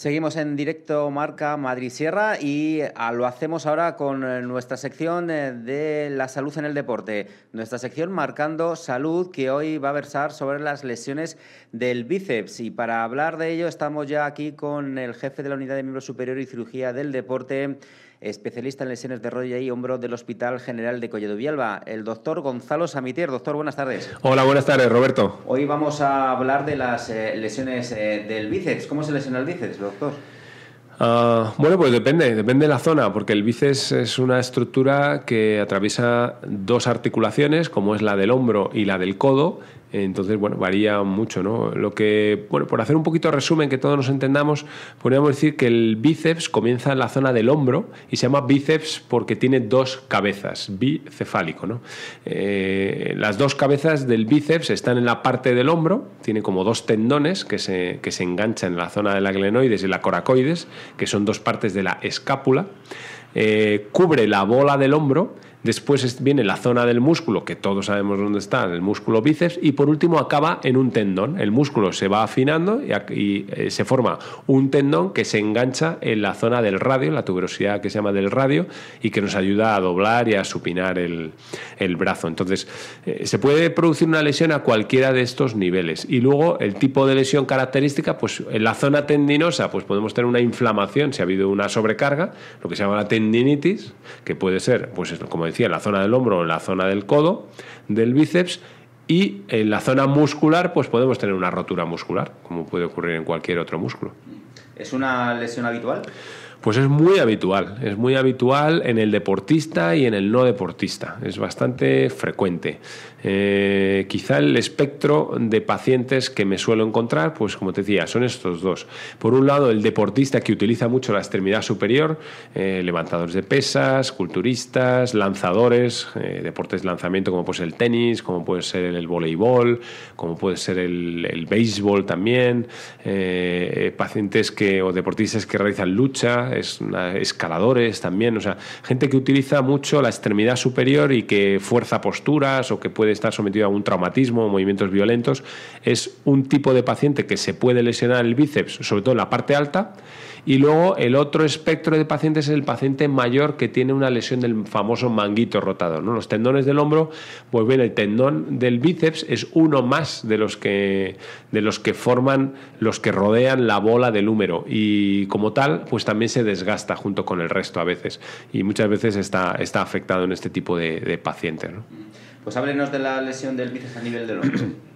Seguimos en directo Marca Madrid Sierra y ah, lo hacemos ahora con eh, nuestra sección eh, de la salud en el deporte. Nuestra sección Marcando Salud que hoy va a versar sobre las lesiones del bíceps y para hablar de ello estamos ya aquí con el jefe de la Unidad de Miembro Superior y Cirugía del Deporte, especialista en lesiones de rodilla y hombro del Hospital General de Collado Villalba, el doctor Gonzalo Samitier. Doctor, buenas tardes. Hola, buenas tardes, Roberto. Hoy vamos a hablar de las eh, lesiones del bíceps. ¿Cómo se lesiona el bíceps? Ah, bueno, pues depende, depende de la zona, porque el bíceps es una estructura que atraviesa dos articulaciones, como es la del hombro y la del codo, entonces, bueno, varía mucho, ¿no? Lo que, bueno, por hacer un poquito de resumen, que todos nos entendamos, podríamos decir que el bíceps comienza en la zona del hombro y se llama bíceps porque tiene dos cabezas, bicefálico, ¿no? Eh, las dos cabezas del bíceps están en la parte del hombro, tiene como dos tendones que se, que se enganchan en la zona de la glenoides y la coracoides, que son dos partes de la escápula. Eh, cubre la bola del hombro, después viene la zona del músculo, que todos sabemos dónde está, el músculo bíceps, y por último acaba en un tendón. El músculo se va afinando y, eh, se forma un tendón que se engancha en la zona del radio, la tuberosidad que se llama del radio, y que nos ayuda a doblar y a supinar el, brazo. Entonces, eh, se puede producir una lesión a cualquiera de estos niveles. Y luego, el tipo de lesión característica, pues en la zona tendinosa, pues podemos tener una inflamación, si ha habido una sobrecarga, lo que se llama la tendinosa, que puede ser, pues como decía, en la zona del hombro o en la zona del codo, del bíceps, y en la zona muscular, pues podemos tener una rotura muscular, como puede ocurrir en cualquier otro músculo. ¿Es una lesión habitual? Pues es muy habitual, es muy habitual en el deportista y en el no deportista, es bastante frecuente. Eh, quizá el espectro de pacientes que me suelo encontrar, pues como te decía, son estos dos. Por un lado, el deportista que utiliza mucho la extremidad superior, eh, levantadores de pesas, culturistas, lanzadores, eh, deportes de lanzamiento como puede ser el tenis, como puede ser el voleibol, como puede ser el, béisbol también, pacientes que o deportistas que realizan lucha, es escaladores también, o sea, gente que utiliza mucho la extremidad superior y que fuerza posturas o que puede está estar sometido a un traumatismo, movimientos violentos. Es un tipo de paciente que se puede lesionar el bíceps, sobre todo en la parte alta. Y luego el otro espectro de pacientes es el paciente mayor que tiene una lesión del famoso manguito rotado. ¿no? Los tendones del hombro, pues bien, el tendón del bíceps es uno más de los que, de los que forman, los que rodean la bola del húmero. Y como tal, pues también se desgasta junto con el resto a veces. Y muchas veces está, está afectado en este tipo de, de pacientes. ¿no? Pues háblenos de la lesión del bíceps a nivel del hombro.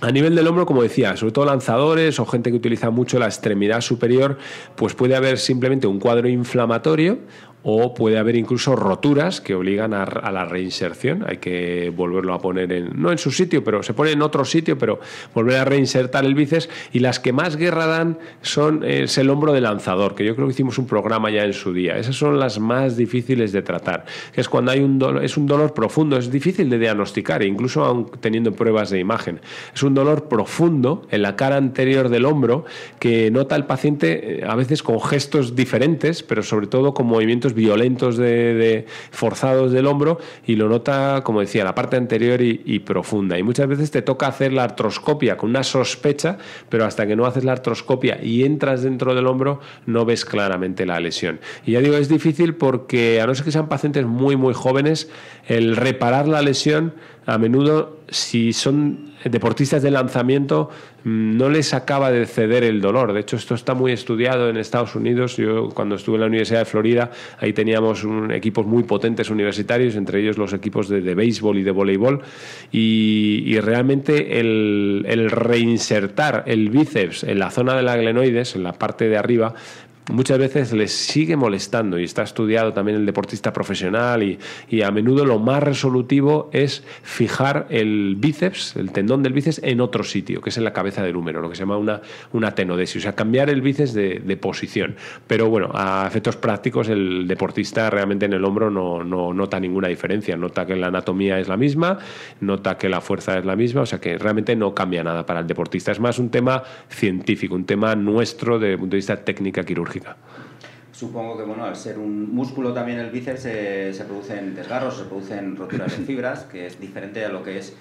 A nivel del hombro, como decía, sobre todo lanzadores o gente que utiliza mucho la extremidad superior, pues puede haber simplemente un cuadro inflamatorio o puede haber incluso roturas que obligan a, la reinserción. Hay que volverlo a poner en, no en su sitio, pero se pone en otro sitio, pero volver a reinsertar el bíceps. Y las que más guerra dan son es el hombro de lanzador, que yo creo que hicimos un programa ya en su día. Esas son las más difíciles de tratar. Es cuando hay un dolor, es un dolor profundo, es difícil de diagnosticar, incluso teniendo pruebas de imagen. Es un dolor profundo en la cara anterior del hombro que nota el paciente eh, a veces con gestos diferentes, pero sobre todo con movimientos violentos de, forzados del hombro y lo nota, como decía, la parte anterior y, y, profunda. Y muchas veces te toca hacer la artroscopia con una sospecha, pero hasta que no haces la artroscopia y entras dentro del hombro, no ves claramente la lesión. Y ya digo, es difícil porque a no ser que sean pacientes muy, muy jóvenes, el reparar la lesión a menudo si son deportistas de lanzamiento mm, no les acaba de ceder el dolor. De hecho, esto está muy estudiado en Estados Unidos. Yo cuando estuve en la Universidad de Florida, ahí teníamos equipos muy potentes universitarios, entre ellos los equipos de, béisbol y de voleibol, y, realmente el, el, reinsertar el bíceps en la zona de la glenoides, en la parte de arriba, muchas veces les sigue molestando y está estudiado también el deportista profesional y, a menudo lo más resolutivo es fijar el bíceps, el tendón del bíceps en otro sitio, que es en la cabeza del húmero, lo que se llama una, una tenodesis, o sea, cambiar el bíceps de, posición. Pero bueno, a efectos prácticos el deportista realmente en el hombro no, no nota ninguna diferencia, nota que la anatomía es la misma, nota que la fuerza es la misma, o sea que realmente no cambia nada para el deportista, es más un tema científico, un tema nuestro desde el punto de vista técnica quirúrgica. Supongo que bueno, al ser un músculo también el bíceps eh, se producen desgarros, se producen roturas de fibras, que es diferente a lo que es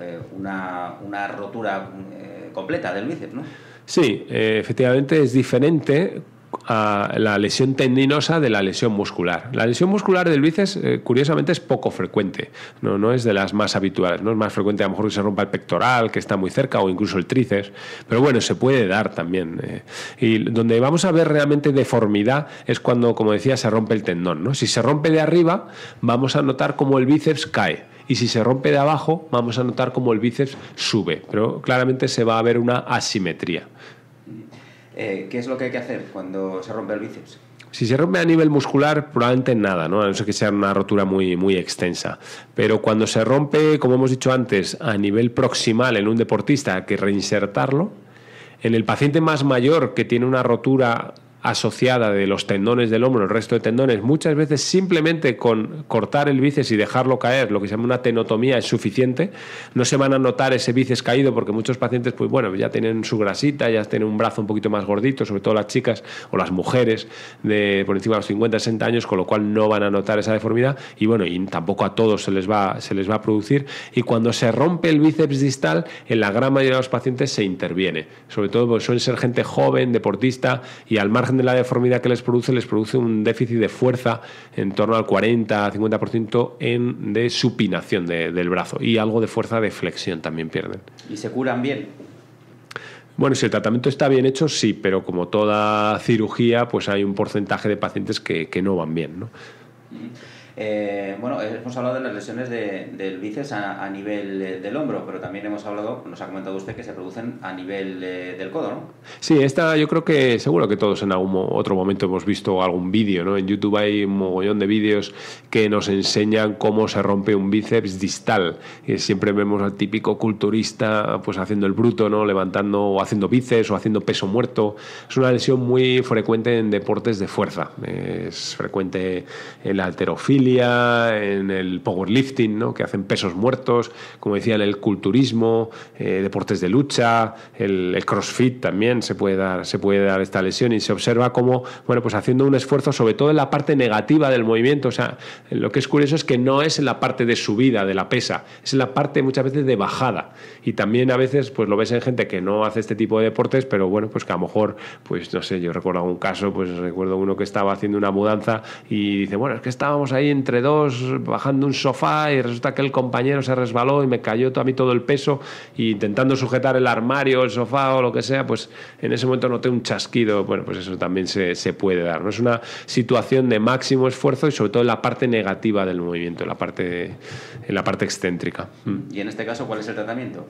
eh, una, una, rotura eh, completa del bíceps, ¿no? Sí, efectivamente es diferente a la lesión tendinosa de la lesión muscular. La lesión muscular del bíceps, eh, curiosamente, es poco frecuente, no, es de las más habituales, no es más frecuente a lo mejor que se rompa el pectoral, que está muy cerca, o incluso el tríceps, pero bueno, se puede dar también. Eh. Y donde vamos a ver realmente deformidad es cuando, como decía, se rompe el tendón. ¿no? Si se rompe de arriba, vamos a notar cómo el bíceps cae y si se rompe de abajo vamos a notar como el bíceps sube, pero claramente se va a ver una asimetría. Eh, ¿qué es lo que hay que hacer cuando se rompe el bíceps? Si se rompe a nivel muscular, probablemente nada, ¿no? A no ser que sea una rotura muy, muy extensa. Pero cuando se rompe, como hemos dicho antes, a nivel proximal en un deportista, hay que reinsertarlo, en el paciente más mayor que tiene una rotura asociada de los tendones del hombro, el resto de tendones, muchas veces simplemente con cortar el bíceps y dejarlo caer, lo que se llama una tenotomía, es suficiente. No se van a notar ese bíceps caído porque muchos pacientes, pues bueno, ya tienen su grasita, ya tienen un brazo un poquito más gordito, sobre todo las chicas o las mujeres de por encima de los 50, 60 años, con lo cual no van a notar esa deformidad y bueno, y tampoco a todos se les va, se les va a producir. Y cuando se rompe el bíceps distal, en la gran mayoría de los pacientes se interviene, sobre todo porque suelen ser gente joven, deportista y al margen de la deformidad que les produce, les produce un déficit de fuerza en torno al 40-50% en, de supinación del brazo y algo de fuerza de flexión también pierden. ¿Y se curan bien? Bueno, si el tratamiento está bien hecho, sí, pero como toda cirugía, pues hay un porcentaje de pacientes que, no van bien, ¿no? Eh, bueno, hemos hablado de las lesiones del bíceps a, nivel eh, del hombro, pero también hemos hablado, nos ha comentado usted, que se producen a nivel eh, del codo, ¿no? Sí, esta yo creo que seguro que todos en algún otro momento hemos visto algún vídeo, ¿no? En YouTube hay un mogollón de vídeos que nos enseñan cómo se rompe un bíceps distal. siempre vemos al típico culturista pues haciendo el bruto, ¿no? Levantando o haciendo bíceps o haciendo peso muerto. Es una lesión muy frecuente en deportes de fuerza. Es frecuente en la alterofilia en el powerlifting, ¿no? que hacen pesos muertos, como decía, el culturismo, eh, deportes de lucha, el, crossfit también se puede, dar, se puede dar esta lesión y se observa como, bueno, pues haciendo un esfuerzo sobre todo en la parte negativa del movimiento, o sea, lo que es curioso es que no es en la parte de subida de la pesa, es en la parte muchas veces de bajada y también a veces pues lo ves en gente que no hace este tipo de deportes, pero bueno, pues que a lo mejor, pues no sé, yo recuerdo algún caso, pues recuerdo uno que estaba haciendo una mudanza y dice, bueno, es que estábamos ahí en entre dos bajando un sofá y resulta que el compañero se resbaló y me cayó a mí todo el peso y intentando sujetar el armario, el sofá o lo que sea, pues en ese momento noté un chasquido. Bueno, pues eso también se, puede dar. ¿no? Es una situación de máximo esfuerzo y sobre todo en la parte negativa del movimiento, en la parte, la parte excéntrica. Mm. ¿Y en este caso cuál es el tratamiento?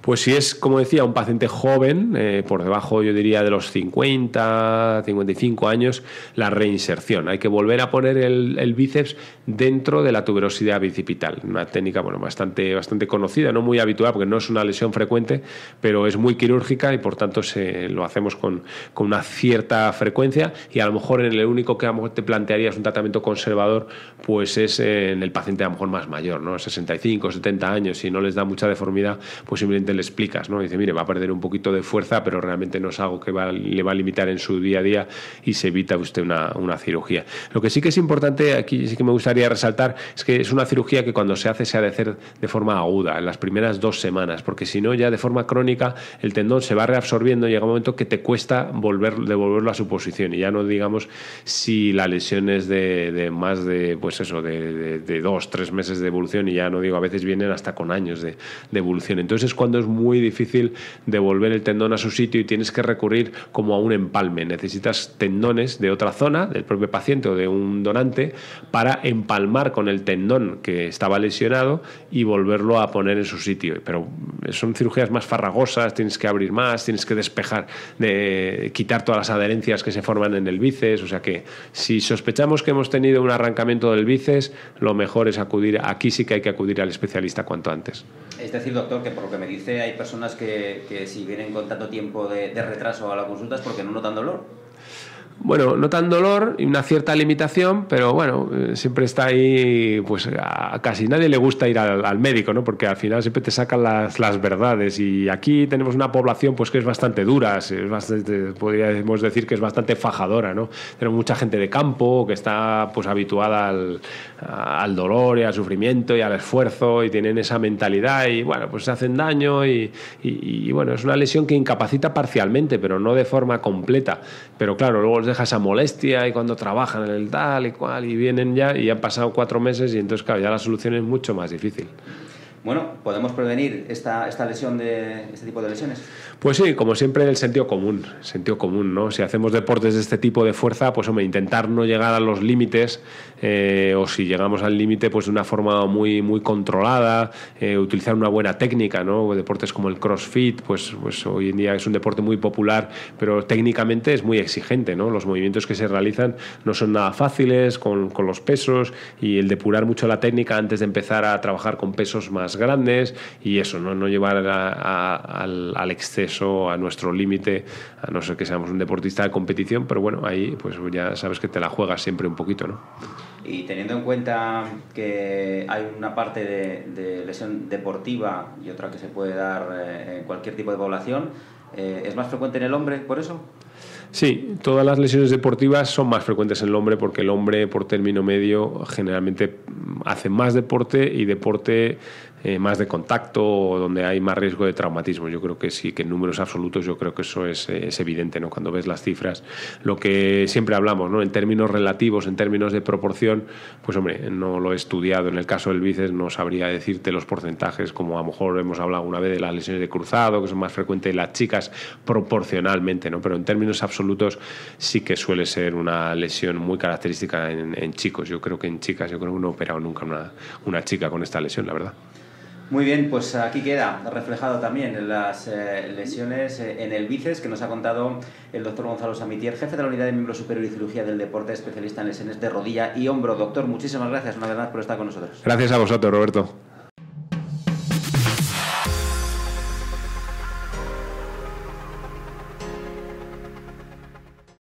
Pues si es, como decía, un paciente joven, eh, por debajo yo diría de los 50, 55 años, la reinserción. Hay que volver a poner el bíceps dentro de la tuberosidad bicipital. Una técnica bueno, bastante, bastante conocida, no muy habitual, porque no es una lesión frecuente, pero es muy quirúrgica y por tanto se, lo hacemos con, una cierta frecuencia y a lo mejor en el único que a lo mejor te plantearías un tratamiento conservador, pues es en el paciente a lo mejor más mayor, ¿no? 65, 70 años, y no les da mucha deformidad, pues simplemente le explicas, ¿no? dice, mire, va a perder un poquito de fuerza, pero realmente no es algo que le va a limitar en su día a día y se evita usted una, una cirugía. Lo que sí que es importante, aquí sí que me gustaría resaltar es que es una cirugía que cuando se hace se ha de hacer de forma aguda, en las primeras dos semanas, porque si no ya de forma crónica el tendón se va reabsorbiendo y llega un momento que te cuesta volver, devolverlo a su posición. Y ya no digamos si la lesión es de, más de, pues eso, de, de, de, dos, tres meses de evolución y ya no digo, a veces vienen hasta con años de, evolución. Entonces es cuando es muy difícil devolver el tendón a su sitio y tienes que recurrir como a un empalme. Necesitas tendones de otra zona, del propio paciente o de un donante, para empalmar con el tendón que estaba lesionado y volverlo a poner en su sitio. Pero son cirugías más farragosas, tienes que abrir más, tienes que despejar, de, quitar todas las adherencias que se forman en el bíceps. O sea que si sospechamos que hemos tenido un arrancamiento del bíceps, lo mejor es acudir, aquí sí que hay que acudir al especialista cuanto antes. Es decir, doctor, que por lo que me dice hay personas que, si vienen con tanto tiempo de, de retraso a la consulta es porque no notan dolor bueno, no tan dolor y una cierta limitación, pero bueno, eh, siempre está ahí, pues a casi nadie le gusta ir al, médico, ¿no? Porque al final siempre te sacan las, las, verdades y aquí tenemos una población pues que es bastante dura, es bastante, podríamos decir que es bastante fajadora, ¿no? Tenemos mucha gente de campo que está pues habituada al, dolor y al sufrimiento y al esfuerzo y tienen esa mentalidad y bueno, pues se hacen daño y, y bueno, es una lesión que incapacita parcialmente, pero no de forma completa. Pero claro, luego deja esa molestia y cuando trabajan en el tal y cual y vienen ya y han pasado cuatro meses y entonces, claro, ya la solución es mucho más difícil. Bueno, ¿podemos prevenir esta, esta lesión de este tipo de lesiones? Pues sí, como siempre, el sentido común, sentido común, ¿no? Si hacemos deportes de este tipo de fuerza, pues hombre, intentar no llegar a los límites, eh, o si llegamos al límite, pues de una forma muy, muy controlada, eh, utilizar una buena técnica, ¿no? Deportes como el CrossFit, pues, pues hoy en día es un deporte muy popular, pero técnicamente es muy exigente, ¿no? Los movimientos que se realizan no son nada fáciles, con, con los pesos, y el depurar mucho la técnica antes de empezar a trabajar con pesos más grandes y eso, no, llevar al, exceso, a nuestro límite, a no ser que seamos un deportista de competición, pero bueno, ahí pues ya sabes que te la juegas siempre un poquito, ¿no? Y teniendo en cuenta que hay una parte de lesión deportiva y otra que se puede dar eh, en cualquier tipo de población, eh, ¿es más frecuente en el hombre por eso? Sí, todas las lesiones deportivas son más frecuentes en el hombre porque el hombre por término medio generalmente hace más deporte y deporte eh, más de contacto o donde hay más riesgo de traumatismo. Yo creo que sí, que en números absolutos yo creo que eso es, eh, es evidente, ¿no? Cuando ves las cifras. Lo que siempre hablamos, ¿no? En términos relativos, en términos de proporción, pues hombre, no lo he estudiado. En el caso del bíceps no sabría decirte los porcentajes, como a lo mejor hemos hablado una vez de las lesiones de cruzado, que son más frecuentes en las chicas proporcionalmente, ¿no? Pero en términos absolutos sí que suele ser una lesión muy característica en, en chicos. Yo creo que en chicas, yo creo que no he operado nunca una, una chica con esta lesión, la verdad. Muy bien, pues aquí queda reflejado también las eh, lesiones eh, en el bíceps que nos ha contado el doctor Gonzalo Samitier, jefe de la unidad de miembro superior y cirugía del deporte, especialista en lesiones de rodilla y hombro. Doctor, muchísimas gracias una vez más por estar con nosotros. Gracias a vosotros, Roberto.